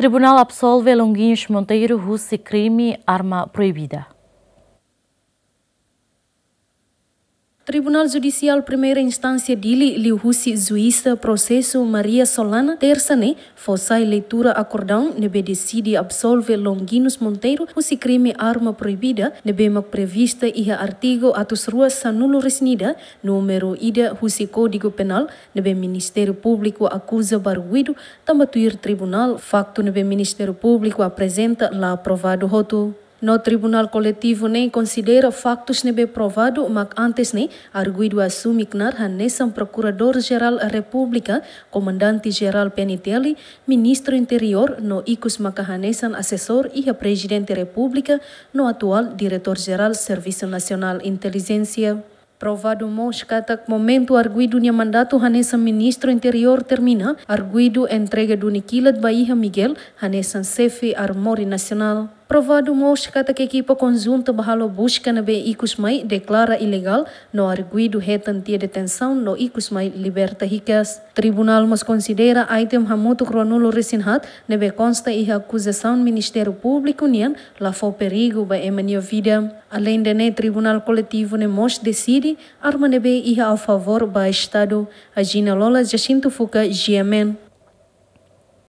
Tribunal absolve Longuinhos Monteiro, Russi crime, arma proibida. Tribunal Judicial Primeira Instância Dili Liuhusi Juíza Processo Maria Solana Terçane né? Fossai Leitura Acordão Nebe decide absolve Longuinos Monteiro Husi crime arma proibida Nebe mak prevista iha artigo Atos rua sanulo resnida número ida Husi Código Penal Nebe Ministério Público acusa Baruido tambatuir Tribunal facto Nebe Ministério Público apresenta lá aprovado roto no tribunal coletivo nem considera factos nebe provado, mas antes nem arguido assumir hanesam procurador-geral república, comandante-geral peniteli, ministro interior, no icus makahanesan assessor e presidente república, no atual diretor-geral Serviço Nacional Inteligência. Provado mos katak momento arguido nia mandato hanesa ministro interior termina, arguido entrega do Niquilat Bahia Miguel, hanesa sefe armori nacional. Provado mos kata ke equipa conjunta bahalo busca na be ikus mai declara ilegal no arguido retan tia detenção no ikus mai liberta hikas. Tribunal mas considera item hamutu cronulo resinhat na be consta e acusação Ministério Público nian la for perigo ba emanio vida. Além de ne tribunal coletivo ne mos decide arma ne be iha a favor ba estado. a Gina Lola Jacinto Fuca, GMN.